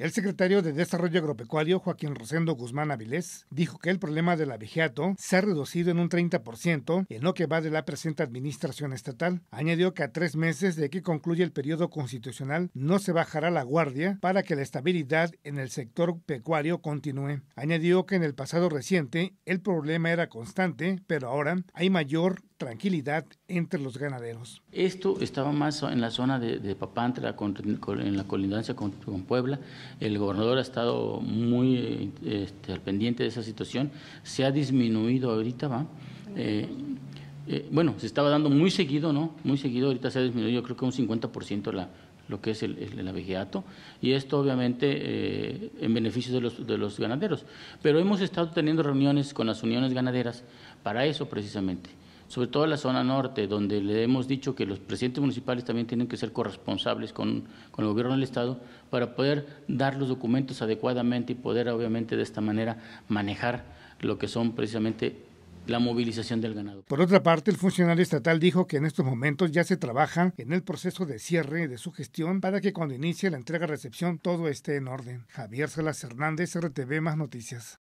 El secretario de Desarrollo Agropecuario, Joaquín Rosendo Guzmán Avilés, dijo que el problema del abejeato se ha reducido en un 30% en lo que va de la presente administración estatal. Añadió que a tres meses de que concluye el periodo constitucional no se bajará la guardia para que la estabilidad en el sector pecuario continúe. Añadió que en el pasado reciente el problema era constante, pero ahora hay mayor tranquilidad entre los ganaderos. Esto estaba más en la zona de, de Papantla, en la colindancia con Puebla el gobernador ha estado muy este, al pendiente de esa situación. Se ha disminuido ahorita, ¿va? Eh, eh, bueno, se estaba dando muy seguido, ¿no? Muy seguido, ahorita se ha disminuido, yo creo que un 50% la, lo que es el, el, y esto obviamente eh, en beneficio de los, de los ganaderos. Pero hemos estado teniendo reuniones con las uniones ganaderas para eso precisamente sobre todo en la zona norte, donde le hemos dicho que los presidentes municipales también tienen que ser corresponsables con, con el gobierno del Estado para poder dar los documentos adecuadamente y poder, obviamente, de esta manera manejar lo que son precisamente la movilización del ganado. Por otra parte, el funcionario estatal dijo que en estos momentos ya se trabaja en el proceso de cierre de su gestión para que cuando inicie la entrega-recepción todo esté en orden. Javier Salas Hernández, RTV Más Noticias.